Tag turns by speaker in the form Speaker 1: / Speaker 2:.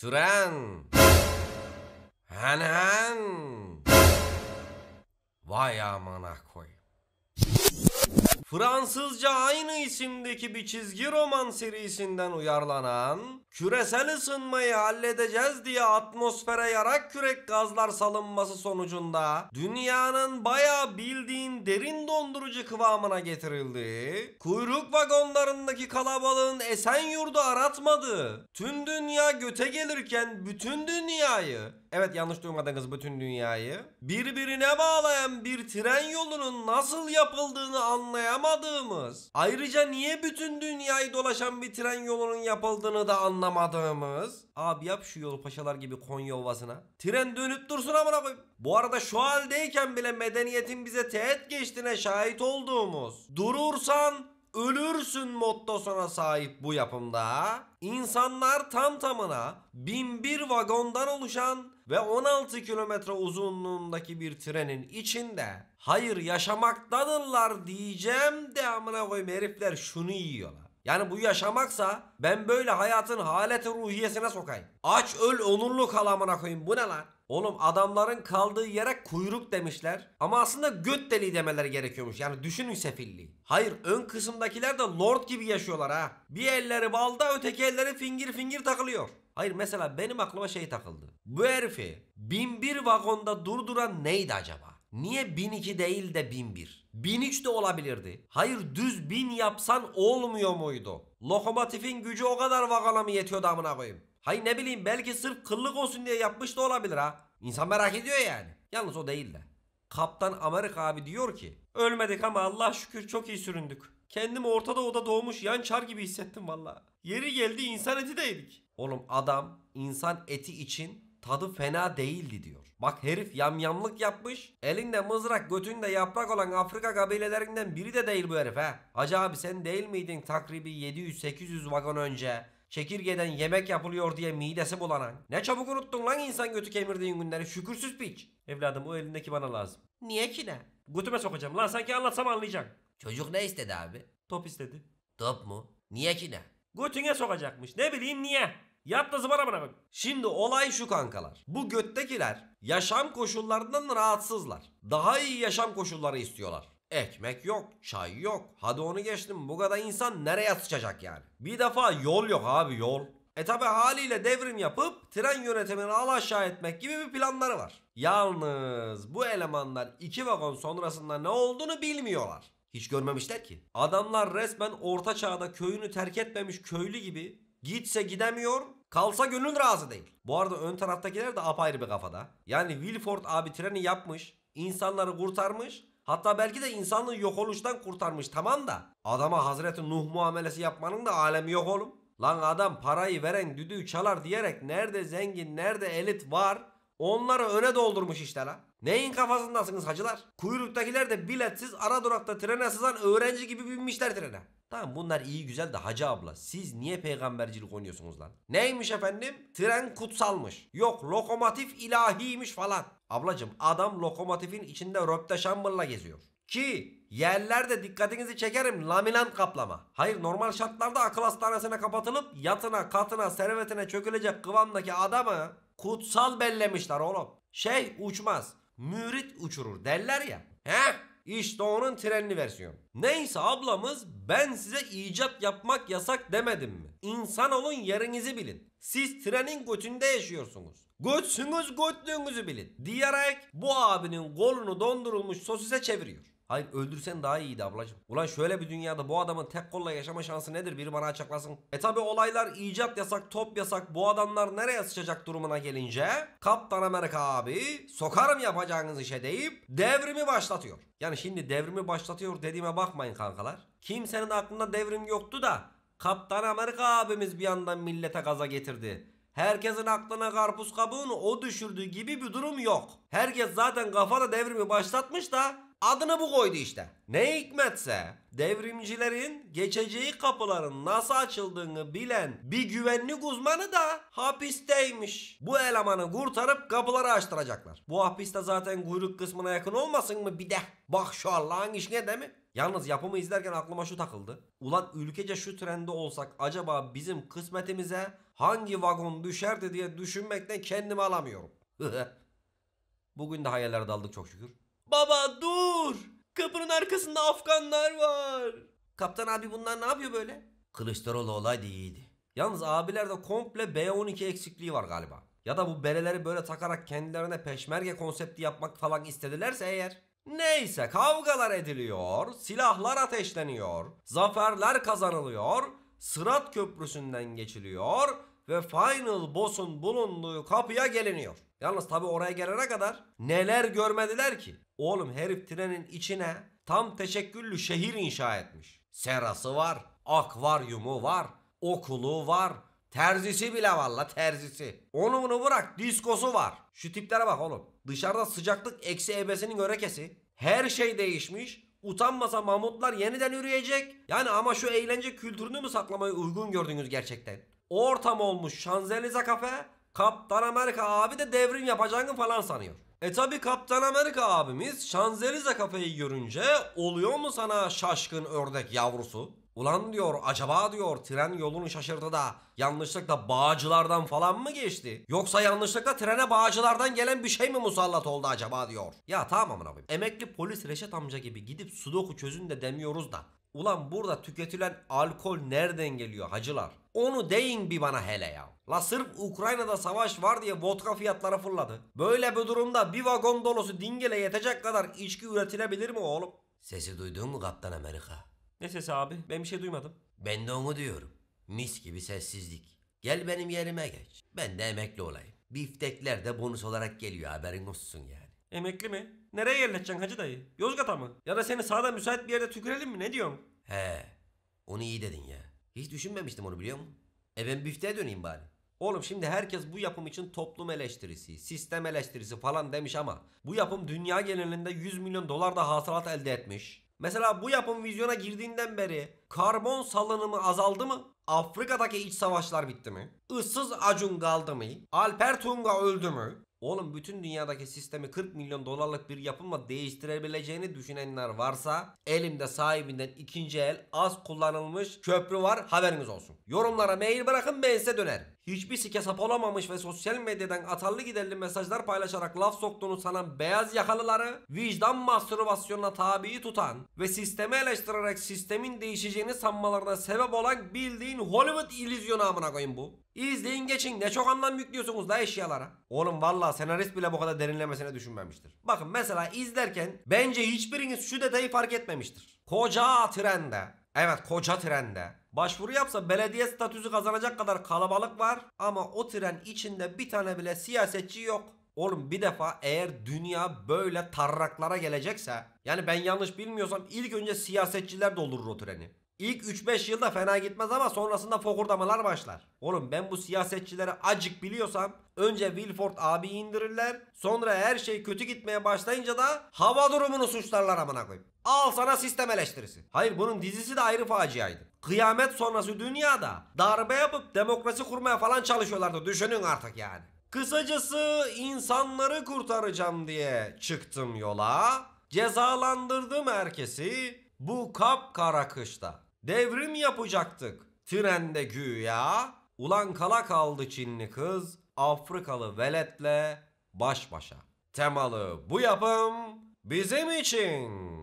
Speaker 1: Tren. Hanan. Vay amına koyayım. Fransızca aynı isimdeki bir çizgi roman serisinden uyarlanan, küresel ısınmayı halledeceğiz diye atmosfere yarak kürek gazlar salınması sonucunda dünyanın baya bildiğin derin dondurucu kıvamına getirildi. Kuyruk vagonlarındaki kalabalığın esen yurdu aratmadı. Tüm dünya göte gelirken bütün dünyayı Evet yanlış duymadınız bütün dünyayı. Birbirine bağlayan bir tren yolunun nasıl yapıldığını anlayamadığımız, ayrıca niye bütün dünyayı dolaşan bir tren yolunun yapıldığını da anlamadığımız. Abi yap şu yolu paşalar gibi Konya Ovası'na. Tren dönüp dursun amına koyayım. Bu arada şu haldeyken bile medeniyetin bize teğet geçtiğine şahit olduğumuz. Durursan ölürsün mottosuna sahip bu yapımda. İnsanlar tam tamına bin bir vagondan oluşan ve 16 kilometre uzunluğundaki bir trenin içinde hayır yaşamaktadırlar diyeceğim de amına koyayım herifler şunu yiyorlar. Yani bu yaşamaksa ben böyle hayatın haleti ruhiyesine sokayım. Aç öl onurlu kal amına koyayım bu ne lan? Oğlum adamların kaldığı yere kuyruk demişler. Ama aslında göt deliği demeleri gerekiyormuş. Yani düşünün sefilliği. Hayır ön kısımdakiler de lord gibi yaşıyorlar ha. Bir elleri balda öteki elleri fingir fingir takılıyor. Hayır mesela benim aklıma şey takıldı. Bu herifi 1001 vagonda durduran neydi acaba? Niye 1002 değil de 1001? 1003 de olabilirdi. Hayır düz 1000 yapsan olmuyor muydu? Lokomotifin gücü o kadar vagona mı yetiyordu amına koyayım? Hayır ne bileyim belki sırf kıllık olsun diye yapmış da olabilir ha. İnsan merak ediyor yani. Yalnız o değil de. Kaptan Amerika abi diyor ki ölmedik ama Allah şükür çok iyi süründük. Kendimi ortada oda doğmuş yan çar gibi hissettim valla. Yeri geldi insan eti de yedik. Oğlum adam insan eti için tadı fena değildi diyor. Bak herif yamyamlık yapmış. Elinde mızrak götünde yaprak olan Afrika kabilelerinden biri de değil bu herif he. Hacı abi sen değil miydin takribi 700-800 vagon önce? Çekirgeden yemek yapılıyor diye midesi bulanan. Ne çabuk unuttun lan insan götü kemirdiğin günleri şükürsüz piç. Evladım o elindeki bana lazım. Niye ki ne? Götüme sokacağım lan sanki anlatsam anlayacaksın. Çocuk ne istedi abi? Top istedi. Top mu? Niye ki ne? Götüne sokacakmış. Ne bileyim niye? Yap da zıbana bana koy. Şimdi olay şu kankalar. Bu göttekiler yaşam koşullarından rahatsızlar. Daha iyi yaşam koşulları istiyorlar. Ekmek yok, çay yok. Hadi onu geçtim. Bu kadar insan nereye sıçacak yani? Bir defa yol yok abi yol. E tabi haliyle devrim yapıp tren yönetimini al aşağı etmek gibi bir planları var. Yalnız bu elemanlar iki vagon sonrasında ne olduğunu bilmiyorlar. Hiç görmemişler ki. Adamlar resmen orta çağda köyünü terk etmemiş köylü gibi gitse gidemiyor Kalsa gönül razı değil. Bu arada ön taraftakiler de apayrı bir kafada. Yani Wilford abi treni yapmış. insanları kurtarmış. Hatta belki de insanlığı yok oluştan kurtarmış tamam da. Adama Hazreti Nuh muamelesi yapmanın da alemi yok oğlum. Lan adam parayı veren düdüğü çalar diyerek nerede zengin nerede elit var Onları öne doldurmuş işte la. Neyin kafasındasınız hacılar? Kuyruktakiler de biletsiz ara durakta trene sızan öğrenci gibi binmişler trene. Tamam bunlar iyi güzel de hacı abla siz niye peygambercilik oynuyorsunuz lan? Neymiş efendim? Tren kutsalmış. Yok lokomotif ilahiymiş falan. Ablacım adam lokomotifin içinde röpte şambırla geziyor. Ki yerlerde dikkatinizi çekerim laminant kaplama. Hayır normal şartlarda akıl hastanesine kapatılıp yatına katına servetine çökülecek kıvamdaki adamı Kutsal bellemişler oğlum. Şey uçmaz. Mürit uçurur derler ya. He? İşte onun trenli versiyonu. Neyse ablamız ben size icat yapmak yasak demedim mi? İnsan olun yerinizi bilin. Siz trenin götünde yaşıyorsunuz. Götsünüz götlüğünüzü bilin. Diyerek bu abinin kolunu dondurulmuş sosise çeviriyor. Hayır öldürsen daha iyiydi ablacım. Ulan şöyle bir dünyada bu adamın tek kolla yaşama şansı nedir? Biri bana açıklasın. E tabi olaylar icat yasak, top yasak. Bu adamlar nereye sıçacak durumuna gelince? Kaptan Amerika abi sokarım yapacağınız işe deyip devrimi başlatıyor. Yani şimdi devrimi başlatıyor dediğime bakmayın kankalar. Kimsenin aklında devrim yoktu da Kaptan Amerika abimiz bir yandan millete gaza getirdi. Herkesin aklına karpuz kabuğunu o düşürdüğü gibi bir durum yok. Herkes zaten kafada devrimi başlatmış da Adını bu koydu işte. Ne hikmetse devrimcilerin geçeceği kapıların nasıl açıldığını bilen bir güvenlik uzmanı da hapisteymiş. Bu elemanı kurtarıp kapıları açtıracaklar. Bu hapiste zaten kuyruk kısmına yakın olmasın mı bir de? Bak şu Allah'ın işine de mi? Yalnız yapımı izlerken aklıma şu takıldı. Ulan ülkece şu trende olsak acaba bizim kısmetimize hangi vagon düşerdi diye düşünmekten kendimi alamıyorum. Bugün de hayallere daldık çok şükür. Baba dur! Dur. Kapının arkasında Afganlar var. Kaptan abi bunlar ne yapıyor böyle? Kılıçdaroğlu olaydı iyiydi. Yalnız abilerde komple B12 eksikliği var galiba. Ya da bu bereleri böyle takarak kendilerine peşmerge konsepti yapmak falan istedilerse eğer. Neyse kavgalar ediliyor, silahlar ateşleniyor, zaferler kazanılıyor, Sırat Köprüsü'nden geçiliyor, ve Final Boss'un bulunduğu kapıya geliniyor. Yalnız tabi oraya gelene kadar neler görmediler ki? Oğlum herif trenin içine tam teşekküllü şehir inşa etmiş. Serası var, akvaryumu var, okulu var, Terzisi bile valla terzisi. Onu bunu bırak diskosu var. Şu tiplere bak oğlum. Dışarıda sıcaklık eksi ebesinin örekesi. Her şey değişmiş. Utanmasa mamutlar yeniden yürüyecek. Yani ama şu eğlence kültürünü mü saklamayı uygun gördünüz gerçekten? ortam olmuş Şanzelize kafe. Kaptan Amerika abi de devrim yapacağını falan sanıyor. E tabi Kaptan Amerika abimiz Şanzelize kafeyi görünce oluyor mu sana şaşkın ördek yavrusu? Ulan diyor acaba diyor tren yolunu şaşırdı da yanlışlıkla bağcılardan falan mı geçti? Yoksa yanlışlıkla trene bağcılardan gelen bir şey mi musallat oldu acaba diyor. Ya tamam amına Emekli polis Reşat amca gibi gidip sudoku çözün de demiyoruz da Ulan burada tüketilen alkol nereden geliyor hacılar? Onu deyin bir bana hele ya. La sırf Ukrayna'da savaş var diye vodka fiyatları fırladı. Böyle bir durumda bir vagon dolusu dingele yetecek kadar içki üretilebilir mi oğlum? Sesi duydun mu Kaptan Amerika? Ne sesi abi? Ben bir şey duymadım. Ben de onu diyorum. Mis gibi sessizlik. Gel benim yerime geç. Ben de emekli olayım. Biftekler de bonus olarak geliyor haberin olsun yani. Emekli mi? Nereye yerleşeceksin hacı dayı? Yozgat'a mı? Ya da seni sağda müsait bir yerde tükürelim mi? Ne diyorsun? He. Onu iyi dedin ya. Hiç düşünmemiştim onu biliyor musun? E ben büfteye döneyim bari. Oğlum şimdi herkes bu yapım için toplum eleştirisi, sistem eleştirisi falan demiş ama bu yapım dünya genelinde 100 milyon dolar da hasılat elde etmiş. Mesela bu yapım vizyona girdiğinden beri Karbon salınımı azaldı mı? Afrika'daki iç savaşlar bitti mi? Issız Acun kaldı mı? Alper Tunga öldü mü? Oğlum bütün dünyadaki sistemi 40 milyon dolarlık bir yapımla değiştirebileceğini düşünenler varsa elimde sahibinden ikinci el az kullanılmış köprü var haberiniz olsun. Yorumlara mail bırakın ben size dönerim. Hiçbir sike sap olamamış ve sosyal medyadan atarlı giderli mesajlar paylaşarak laf soktuğunu sanan beyaz yakalıları vicdan mastürbasyonuna tabi tutan ve sistemi eleştirerek sistemin değişeceğini geçeceğini sanmalarına sebep olan bildiğin Hollywood illüzyonu amına koyayım bu. İzleyin geçin ne çok anlam yüklüyorsunuz da eşyalara. Oğlum valla senarist bile bu kadar derinlemesine düşünmemiştir. Bakın mesela izlerken bence hiçbiriniz şu detayı fark etmemiştir. Koca trende Evet koca trende. Başvuru yapsa belediye statüsü kazanacak kadar kalabalık var ama o tren içinde bir tane bile siyasetçi yok. Oğlum bir defa eğer dünya böyle tarraklara gelecekse yani ben yanlış bilmiyorsam ilk önce siyasetçiler doldurur o treni. İlk 3-5 yılda fena gitmez ama sonrasında fokurdamalar başlar. Oğlum ben bu siyasetçileri acık biliyorsam önce Wilford abi indirirler. Sonra her şey kötü gitmeye başlayınca da hava durumunu suçlarlar amına koyayım. Al sana sistem eleştirisi. Hayır bunun dizisi de ayrı faciaydı. Kıyamet sonrası dünyada darbe yapıp demokrasi kurmaya falan çalışıyorlardı. Düşünün artık yani. Kısacası insanları kurtaracağım diye çıktım yola. Cezalandırdım herkesi. Bu kapkara kışta. Devrim yapacaktık. Trende güya. Ulan kala kaldı Çinli kız. Afrikalı veletle baş başa. Temalı bu yapım bizim için.